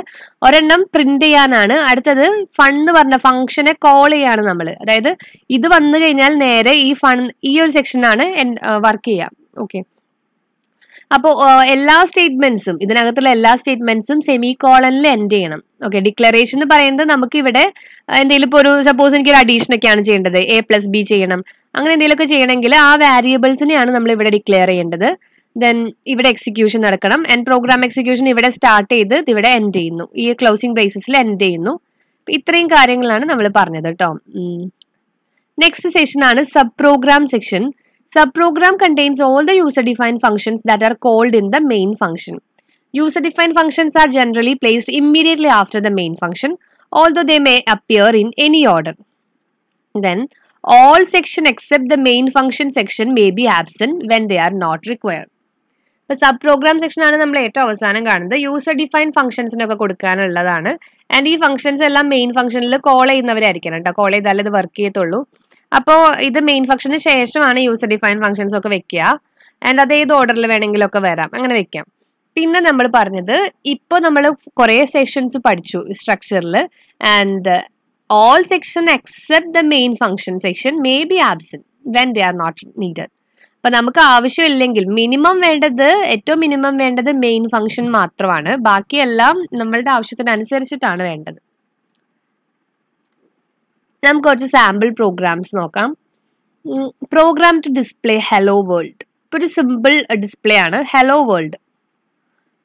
S1: ഒരെണ്ണം പ്രിന്റ് ചെയ്യാനാണ് അടുത്തത് ഫണ്ട് എന്ന് പറഞ്ഞ ഫംഗ്ഷനെ കോൾ ചെയ്യാണ് നമ്മൾ അതായത് ഇത് വന്നു കഴിഞ്ഞാൽ നേരെ ഈ ഫൺ ഈ ഒരു സെക്ഷനാണ് വർക്ക് ചെയ്യാം ഓക്കെ അപ്പോ എല്ലാ സ്റ്റേറ്റ്മെന്റ്സും ഇതിനകത്തുള്ള എല്ലാ സ്റ്റേറ്റ്മെന്റ്സും സെമി കോളനിൽ എൻഡ് ചെയ്യണം ഓക്കെ ഡിക്ലറേഷൻ എന്ന് പറയുന്നത് നമുക്ക് ഇവിടെ എന്തെങ്കിലും ഇപ്പോൾ ഒരു സപ്പോസ് എനിക്ക് ഒരു അഡീഷൻ ഒക്കെയാണ് ചെയ്യേണ്ടത് എ പ്ലസ് ബി ചെയ്യണം അങ്ങനെ എന്തെങ്കിലുമൊക്കെ ചെയ്യണമെങ്കിൽ ആ വേരിയബിൾസിനെയാണ് നമ്മൾ ഇവിടെ ഡിക്ലെയർ ചെയ്യേണ്ടത് ദെൻ ഇവിടെ എക്സിക്യൂഷൻ നടക്കണം എൻ പ്രോഗ്രാം എക്സിക്യൂഷൻ ഇവിടെ സ്റ്റാർട്ട് ചെയ്ത് ഇവിടെ എൻഡ് ചെയ്യുന്നു ഈ ക്ലോസിംഗ് ബ്രേസസിൽ എൻഡ് ചെയ്യുന്നു ഇത്രയും കാര്യങ്ങളാണ് നമ്മൾ പറഞ്ഞത് കേട്ടോ നെക്സ്റ്റ് സെഷൻ ആണ് sub program section sub program contains all the user define functions that are called in the main function user define functions are generally placed immediately after the main function though they may appear in any order then all section except the main function section may be absent when they are not required. ഇപ്പൊ sub program section ആണ് നമ്മൾ ഏറ്റവും അവസാനം കാണുന്നത് user define ഫംഗ്ഷൻസിനൊക്കെ കൊടുക്കാനുള്ളതാണ് and ഈ functions എല്ലാം main ഫംഗ്ഷനിൽ കോൾ ചെയ്യുന്നവരായിരിക്കണം കേട്ടോ കോൾ ചെയ്താലേ ഇത് വർക്ക് ചെയ്യത്തുള്ളൂ അപ്പോൾ ഇത് മെയിൻ ഫംഗ്ഷന് ശേഷമാണ് യൂസർ ഡിഫൈൻ ഫംഗ്ഷൻസ് ഒക്കെ വെക്കുക ആൻഡ് അത് ഏത് ഓർഡറിൽ വേണമെങ്കിലൊക്കെ വരാം അങ്ങനെ വെക്കാം പിന്നെ നമ്മൾ പറഞ്ഞത് ഇപ്പോൾ നമ്മൾ കുറേ സെക്ഷൻസ് പഠിച്ചു സ്ട്രക്ചറിൽ and all section except the main function section may be absent when they are not needed. അപ്പം നമുക്ക് ആവശ്യമില്ലെങ്കിൽ മിനിമം വേണ്ടത് ഏറ്റവും മിനിമം വേണ്ടത് മെയിൻ ഫംഗ്ഷൻ മാത്രമാണ് ബാക്കിയെല്ലാം നമ്മളുടെ ആവശ്യത്തിനനുസരിച്ചിട്ടാണ് വേണ്ടത് നമുക്ക് കുറച്ച് സാമ്പിൾ പ്രോഗ്രാംസ് നോക്കാം program to display hello world ഇപ്പൊ ഒരു സിമ്പിൾ ഡിസ്പ്ലേ ആണ് ഹലോ വേൾഡ്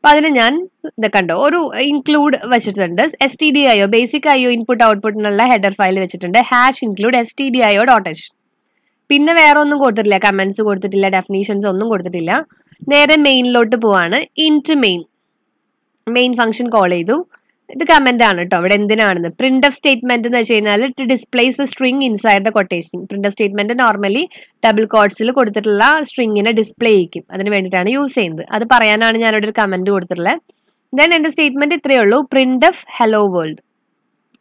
S1: അപ്പൊ അതിന് ഞാൻ ഇതൊക്കെ കണ്ടോ ഒരു ഇൻക്ലൂഡ് വെച്ചിട്ടുണ്ട് S T D IO basic IO input ഔട്ട്പുട്ടിനുള്ള ഹെഡർ ഫയൽ വെച്ചിട്ടുണ്ട് hash include S T D IO dot H പിന്നെ വേറെ ഒന്നും കൊടുത്തിട്ടില്ല കമന്റ്സ് കൊടുത്തിട്ടില്ല ഡെഫിനീഷൻസ് ഒന്നും കൊടുത്തിട്ടില്ല നേരെ മെയിനിലോട്ട് പോവാണ് int main main function call ചെയ്തു ഇത് കമന്റ് ആണ് കേട്ടോ അവിടെ എന്തിനാണെന്ന് പ്രിന്റ് ഓഫ് സ്റ്റേറ്റ്മെന്റ് എന്ന് വെച്ച് കഴിഞ്ഞാൽ it displays string inside the quotation print of statement normally double കോഡ്സിൽ കൊടുത്തിട്ടുള്ള സ്ട്രിങ്ങിനെ ഡിസ്പ്ലേ ചെയ്യിക്കും അതിന് വേണ്ടിയിട്ടാണ് യൂസ് ചെയ്യുന്നത് അത് പറയാനാണ് ഞാനിവിടെ ഒരു കമന്റ് കൊടുത്തിട്ടുള്ളത് ദെൻ എന്റെ സ്റ്റേറ്റ്മെന്റ് ഇത്രയേ ഉള്ളൂ print of hello world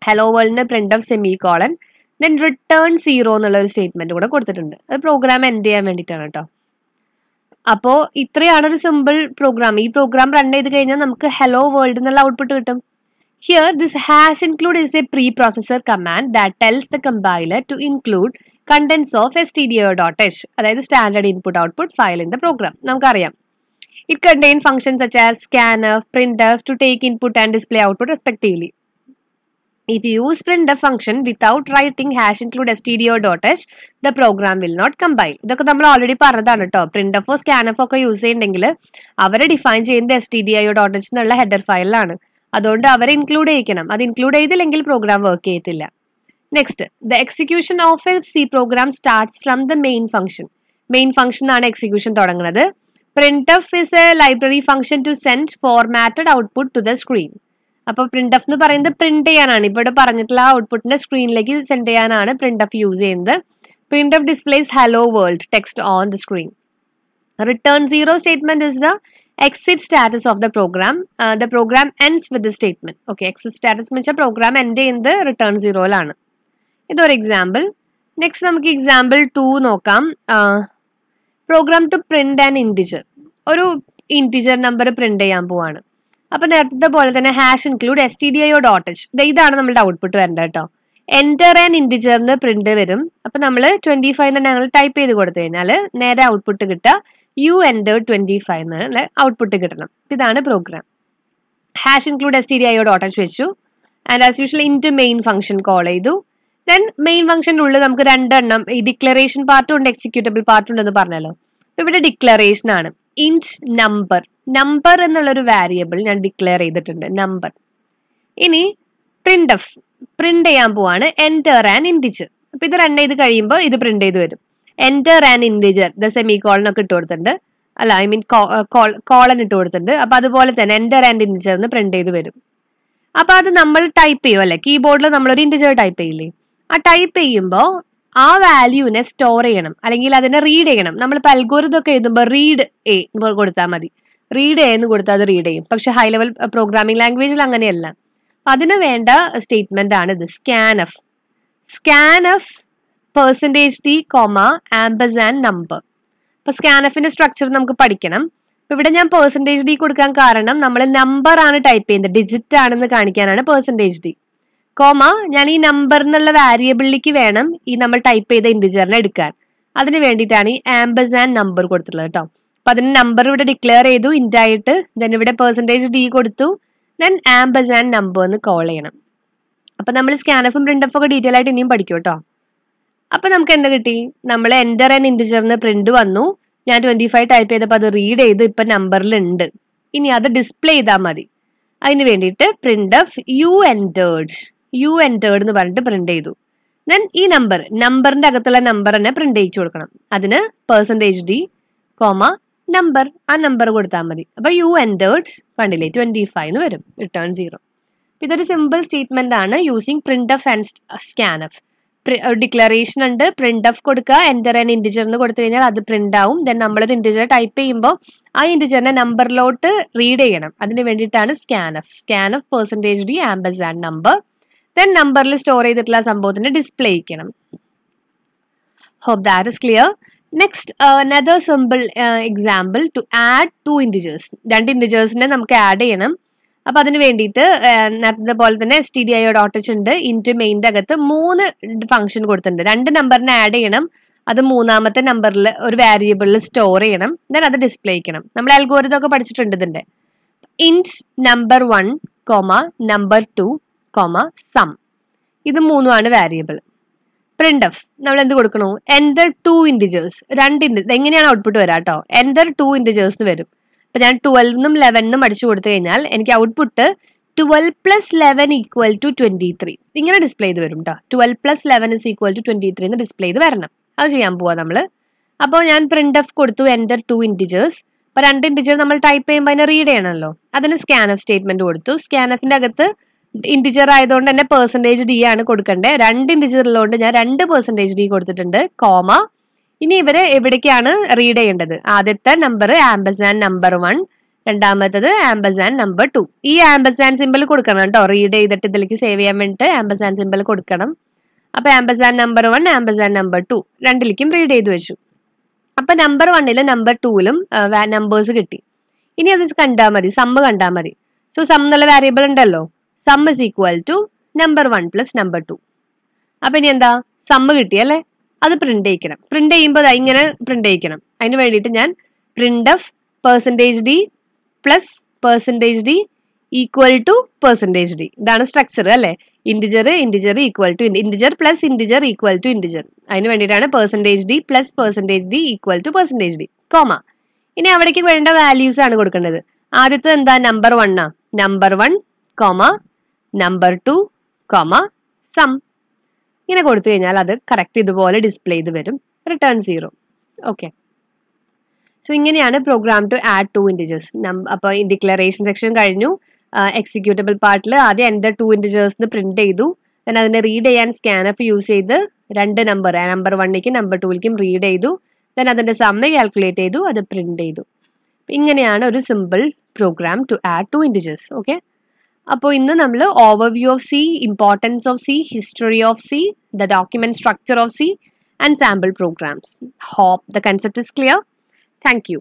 S1: hello വേൾഡിന് print of semicolon then return zero എന്നുള്ള ഒരു സ്റ്റേറ്റ്മെന്റ് കൂടെ കൊടുത്തിട്ടുണ്ട് അത് പ്രോഗ്രാം എൻഡ് ചെയ്യാൻ വേണ്ടിയിട്ടാണ് കേട്ടോ അപ്പോ ഇത്രയാണ് ഒരു സിമ്പിൾ പ്രോഗ്രാം ഈ പ്രോഗ്രാം റൺ ചെയ്ത് കഴിഞ്ഞാൽ നമുക്ക് ഹലോ വേൾഡ് എന്നുള്ള ഔട്ട്പുട്ട് കിട്ടും Here, this hash include is a preprocessor command that tells the compiler to include contents of stdio.h, അതായത് standard input output file in the program നമുക്കറിയാം it contain function such as scanf printf to take input and display output respectively If you use printf function without writing hash include stdio.h, the program will not compile. ഇതൊക്കെ നമ്മൾ already പറഞ്ഞതാണ് കേട്ടോ പ്രിൻറ്റഫോ സ്കാനഫോ ഒക്കെ use ചെയ്യണമെങ്കിൽ അവരെ define ചെയ്യുന്നത് S T D I dot H എന്നുള്ള header ഫയലിലാണ് അതുകൊണ്ട് അവരെ ഇൻക്ലൂഡ് ചെയ്യിക്കണം അത് ഇൻക്ലൂഡ് ചെയ്തില്ലെങ്കിൽ പ്രോഗ്രാം വർക്ക് ചെയ്യത്തില്ല next the execution of a C programme starts from the main function main function ആണ് എക്സിക്യൂഷൻ തുടങ്ങുന്നത് print F is A library function to send formatted output to the screen അപ്പോൾ print F എന്ന് പറയുന്നത് print ചെയ്യാനാണ് ഇവിടെ പറഞ്ഞിട്ടുള്ള ആ ഔട്ട്പുട്ടിന്റെ സ്ക്രീനിലേക്ക് സെൻഡ് ചെയ്യാനാണ് പ്രിന്റ് എഫ് യൂസ് ചെയ്യുന്നത് print F displays hello world text on the screen return zero statement is the exit status of the program the program ends with with the statement. Okay, exit status means the program ചെയ്യുന്നത് return സീറോയിലാണ് ഇതൊരു example next നമുക്ക് example two നോക്കാം program to print and integer ഒരു integer number print ചെയ്യാൻ പോവാണ് അപ്പൊ നേരത്തെ പോലെ തന്നെ hash include S T D I O dot H ഇതാണ് നമ്മുടെ ഔട്ട്പുട്ട് വരേണ്ടത് കേട്ടോ എൻറ്റർ ആൻഡ് ഇൻറ്റിജറിന് പ്രിന്റ് വരും അപ്പൊ നമ്മൾ ട്വന്റി ഫൈവ് തന്നെ ഞങ്ങൾ ടൈപ്പ് ചെയ്ത് കൊടുത്തു കഴിഞ്ഞാൽ നേരെ ഔട്ട്പുട്ട് കിട്ടുക യു എൻ്റർ ട്വന്റി ഫൈവ് എന്നുള്ള ഔട്ട്പുട്ട് കിട്ടണം ഇതാണ് program hash include S T D ഐയോട് ഓട്ടോ വെച്ചു and as usual int main function call ചെയ്തു ദെൻ മെയിൻ ഫംഗ്ഷൻ്റെ ഉള്ളിൽ നമുക്ക് രണ്ടെണ്ണം ഈ ഡിക്ലറേഷൻ പാർട്ടും ഉണ്ട് എക്സിക്യൂട്ടബിൾ പാർട്ടും ഉണ്ടെന്ന് പറഞ്ഞല്ലോ അപ്പോൾ ഇവിടെ ഡിക്ലറേഷൻ ആണ് ഇൻറ്റ് നമ്പർ നമ്പർ എന്നുള്ളൊരു വാരിയബിൾ ഞാൻ ഡിക്ലെയർ ചെയ്തിട്ടുണ്ട് നമ്പർ ഇനി പ്രിന്റ് എഫ് പ്രിന്റ് ചെയ്യാൻ പോവാണ് എൻറ്റർ ആൻഡ് ഇൻറ്റിച്ച് അപ്പോൾ ഇത് റൺ ചെയ്ത് കഴിയുമ്പോൾ ഇത് പ്രിന്റ് ചെയ്ത് വരും enter and integer the semicolon ഒക്കെ ഇട്ട് കൊടുത്തിട്ടുണ്ട് അല്ല ഐ മീൻ കോളൻ ഇട്ട് കൊടുത്തിട്ടുണ്ട് അപ്പൊ അതുപോലെ തന്നെ എൻറ്റർ ആൻഡ് ഇൻവിജർ എന്ന് പ്രിന്റ് ചെയ്ത് വരും അപ്പൊ അത് നമ്മൾ ടൈപ്പ് ചെയ്യും അല്ലെ കീബോർഡിൽ നമ്മളൊരു ഇൻറ്റിജർ ടൈപ്പ് ചെയ്യില്ലേ ആ ടൈപ്പ് ചെയ്യുമ്പോൾ ആ വാല്യൂവിനെ സ്റ്റോർ ചെയ്യണം അല്ലെങ്കിൽ അതിനെ റീഡ് ചെയ്യണം നമ്മളിപ്പോൾ അൽഗോരിതൊക്കെ എഴുതുമ്പോൾ റീഡ് എ കൊടുത്താൽ മതി റീഡ് എ എന്ന് കൊടുത്താൽ അത് റീഡ് ചെയ്യും പക്ഷെ ഹൈ ലെവൽ പ്രോഗ്രാമിംഗ് ലാംഗ്വേജിൽ അങ്ങനെയല്ല അതിന് വേണ്ട സ്റ്റേറ്റ്മെന്റ് ആണ് ഇത് scan F scan F percentage D comma ampersand number ഇപ്പൊ സ്കാനഫിന്റെ സ്ട്രക്ചർ നമുക്ക് പഠിക്കണം അപ്പോൾ ഇവിടെ ഞാൻ പെർസെൻറ്റേജ് ഡി കൊടുക്കാൻ കാരണം നമ്മൾ നമ്പർ ആണ് ടൈപ്പ് ചെയ്യുന്നത് ഡിജിറ്റ് ആണെന്ന് കാണിക്കാനാണ് പെർസെൻറ്റേജ് ഡി കോമ ഞാൻ ഈ നമ്പർ എന്നുള്ള വാരിയബിളിലേക്ക് വേണം ഈ നമ്മൾ ടൈപ്പ് ചെയ്ത ഇൻഡിജറിനെ എടുക്കാൻ അതിന് വേണ്ടിയിട്ടാണ് ഈ ആംബസ് ആൻഡ് നമ്പർ കൊടുത്തിട്ടുള്ളത് കേട്ടോ അപ്പൊ അതിന് നമ്പർ ഇവിടെ ഡിക്ലെയർ ചെയ്തു ഇൻഡായിട്ട് ദെൻ ഇവിടെ പെർസെൻറ്റേജ് ഡി കൊടുത്തു ദെൻ ആംബസ് ആൻഡ് നമ്പർ എന്ന് കോൾ ചെയ്യണം അപ്പൊ നമ്മൾ സ്കാനഫും പ്രിൻ്റഫും ഒക്കെ ഡീറ്റെയിൽ ആയിട്ട് ഇനിയും പഠിക്കും കേട്ടോ അപ്പൊ നമുക്ക് എന്താ കിട്ടി നമ്മൾ എൻ്റർ ആൻഡ് ഇൻഡിജറിന് പ്രിന്റ് വന്നു ഞാൻ ട്വന്റി ഫൈവ് ടൈപ്പ് ചെയ്തപ്പോൾ അത് റീഡ് ചെയ്ത് ഇപ്പൊ നമ്പറിൽ ഉണ്ട് ഇനി അത് ഡിസ്പ്ലേ ചെയ്താൽ മതി അതിന് വേണ്ടിയിട്ട് print of U entered U entered എന്ന് പറഞ്ഞിട്ട് പ്രിന്റ് ചെയ്തു ദെൻ ഈ നമ്പർ നമ്പറിന്റെ അകത്തുള്ള നമ്പർ തന്നെ പ്രിന്റ് ചെയ്യിച്ചു കൊടുക്കണം അതിന് പെർസെൻറ്റേജ് ഡി കോമ നമ്പർ ആ നമ്പർ കൊടുത്താൽ മതി അപ്പൊ യു എൻറ്റേർഡ് കണ്ടില്ലേ ട്വന്റി ഫൈവ് എന്ന് വരും റിട്ടേൺ സീറോ ഇതൊരു സിമ്പിൾ സ്റ്റേറ്റ്മെന്റ് ആണ് using print F and scan F declaration ഉണ്ട് പ്രിന്റ് ഓഫ് കൊടുക്കുക എൻ്റർ ആൻഡ് ഇൻറ്റിജർ എന്ന് കൊടുത്തു കഴിഞ്ഞാൽ അത് പ്രിന്റ് ആവും ദെൻ നമ്മളൊരു ഇൻറ്റിജർ ടൈപ്പ് ചെയ്യുമ്പോൾ ആ ഇൻറ്റിജറിനെ നമ്പറിലോട്ട് റീഡ് ചെയ്യണം അതിന് വേണ്ടിയിട്ടാണ് scan F scan F percentage D and number then നമ്പറിൽ സ്റ്റോർ ചെയ്തിട്ടുള്ള സംഭവത്തിന് ഡിസ്പ്ലേ ചെയ്യണം hope that is clear next another simple example to add two integers രണ്ട് ഇൻറ്റിജേഴ്സിനെ നമുക്ക് ആഡ് ചെയ്യണം അപ്പൊ അതിന് വേണ്ടിയിട്ട് നേരത്തെ പോലെ തന്നെ എസ് ടി ഡി ഐയുടെ ഓട്ടച്ച് ഉണ്ട് ഇൻറ്റു മെയിൻ്റെ അകത്ത് മൂന്ന് ഫംഗ്ഷൻ കൊടുത്തിട്ടുണ്ട് രണ്ട് നമ്പറിനെ ആഡ് ചെയ്യണം അത് മൂന്നാമത്തെ നമ്പറിൽ ഒരു വേരിയബിളിൽ സ്റ്റോർ ചെയ്യണം ദെൻ അത് ഡിസ്പ്ലേ ചെയ്യണം നമ്മൾ അൽഗോരിതം ഒക്കെ പഠിച്ചിട്ടുണ്ട് ഇതിന്റെ int number one comma number two comma sum ഇത് മൂന്നുമാണ് വേരിയബിൾ പ്രിന്റ് എഫ് നമ്മൾ എന്ത് കൊടുക്കണു എൻ്റർ ടു ഇൻറ്റിജേഴ്സ് രണ്ട് ഇൻഡി എങ്ങനെയാണ് ഔട്ട്പുട്ട് വരാം കേട്ടോ ടു ഇൻറ്റിജേഴ്സ് വരും അപ്പൊ ഞാൻ ട്വൽവിനും ലെവനും അടിച്ചു കൊടുത്തു കഴിഞ്ഞാൽ എനിക്ക് output twelve plus eleven equal to twenty three ഇങ്ങനെ ഡിസ്പ്ലേ ചെയ്ത് വരും കേട്ടോ twelve plus eleven is equal to twenty three എന്ന് ഡിസ്പ്ലേ ചെയ്ത് വരണം അത് ചെയ്യാൻ പോവാ നമ്മള് അപ്പോൾ ഞാൻ പ്രിന്റ് എഫ് കൊടുത്തു എൻ്റർ ടു ഇൻറ്റിജേഴ്സ് അപ്പോൾ രണ്ട് ഇൻറ്റിജർ നമ്മൾ ടൈപ്പ് ചെയ്യുമ്പോൾ അതിനെ റീഡ് ചെയ്യണമല്ലോ അതിന് സ്കാൻ എഫ് സ്റ്റേറ്റ്മെൻറ്റ് കൊടുത്തു സ്കാൻ എഫിൻ്റെ അകത്ത് ഇൻറ്റിജർ ആയതുകൊണ്ട് തന്നെ പെർസെൻറ്റേജ് ഡി ആണ് കൊടുക്കേണ്ടത് രണ്ട് ഇൻറ്റിജറിലുകൊണ്ട് ഞാൻ രണ്ട് പെർസെൻറ്റേജ് ഡി കൊടുത്തിട്ടുണ്ട് കോമ ഇനി ഇവരെ എവിടേക്കാണ് റീഡ് ചെയ്യേണ്ടത് ആദ്യത്തെ നമ്പർ ആംബസാൻ നമ്പർ വൺ രണ്ടാമത്തത് ആംബസാൻ നമ്പർ ടു ഈ ആംബസാൻ സിമ്പിൾ കൊടുക്കണം കേട്ടോ റീഡ് ചെയ്തിട്ട് ഇതിലേക്ക് സേവ് ചെയ്യാൻ വേണ്ടിയിട്ട് ആംബസാൻ സിമ്പിൾ കൊടുക്കണം അപ്പോൾ ampersand number one ampersand number two രണ്ടിലേക്കും റീഡ് ചെയ്ത് വെച്ചു അപ്പോൾ നമ്പർ വണ്ണിലും നമ്പർ ടൂവിലും നമ്പേഴ്സ് കിട്ടി ഇനി അത് കണ്ടാൽ മതി സമ്മ് കണ്ടാൽ മതി സോ സം എന്നുള്ള വാരിയബിൾ ഉണ്ടല്ലോ sum is equal to number one plus number two അപ്പൊ ഇനി എന്താ സമ്മ് കിട്ടി അല്ലേ അത് പ്രിന്റ് ചെയ്യിക്കണം പ്രിന്റ് ചെയ്യുമ്പോൾ അത് ഇങ്ങനെ പ്രിന്റ് ചെയ്യിക്കണം അതിന് വേണ്ടിയിട്ട് ഞാൻ print F percentage D plus percentage D equal to percentage D ഇതാണ് സ്ട്രക്ചർ അല്ലേ integer integer equal to integer plus integer equal to integer അതിന് വേണ്ടിയിട്ടാണ് percentage D plus percentage D equal to percentage D comma ഇനി അവിടേക്ക് വേണ്ട values ആണ് കൊടുക്കേണ്ടത് ആദ്യത്തെ എന്താ നമ്പർ വണ്ണാ number one comma number two comma sum ഇങ്ങനെ കൊടുത്തു കഴിഞ്ഞാൽ അത് കറക്റ്റ് ഇതുപോലെ ഡിസ്പ്ലേ ചെയ്ത് വരും റിട്ടേൺ സീറോ ഓക്കെ സോ ഇങ്ങനെയാണ് program to add two integers അപ്പോൾ ഡിക്ലറേഷൻ സെക്ഷൻ കഴിഞ്ഞു എക്സിക്യൂട്ടബിൾ പാർട്ടിൽ ആദ്യം എൻ്റെ ടു ഇൻറ്റിജേഴ്സിന് പ്രിന്റ് ചെയ്തു ദെൻ അതിനെ റീഡ് ചെയ്യാൻ സ്കാനപ്പ് യൂസ് ചെയ്ത് രണ്ട് നമ്പർ നമ്പർ വണ്ണിലേക്കും നമ്പർ ടുവിലേക്കും റീഡ് ചെയ്തു ദൻ അതിന്റെ സമ്മ കാൽക്കുലേറ്റ് ചെയ്തു അത് പ്രിന്റ് ചെയ്തു ഇങ്ങനെയാണ് ഒരു simple program to add two integers okay അപ്പോൾ ഇന്ന് നമ്മൾ overview of C importance of C history of C the document structure of C and sample programmes hope the concept is clear thank U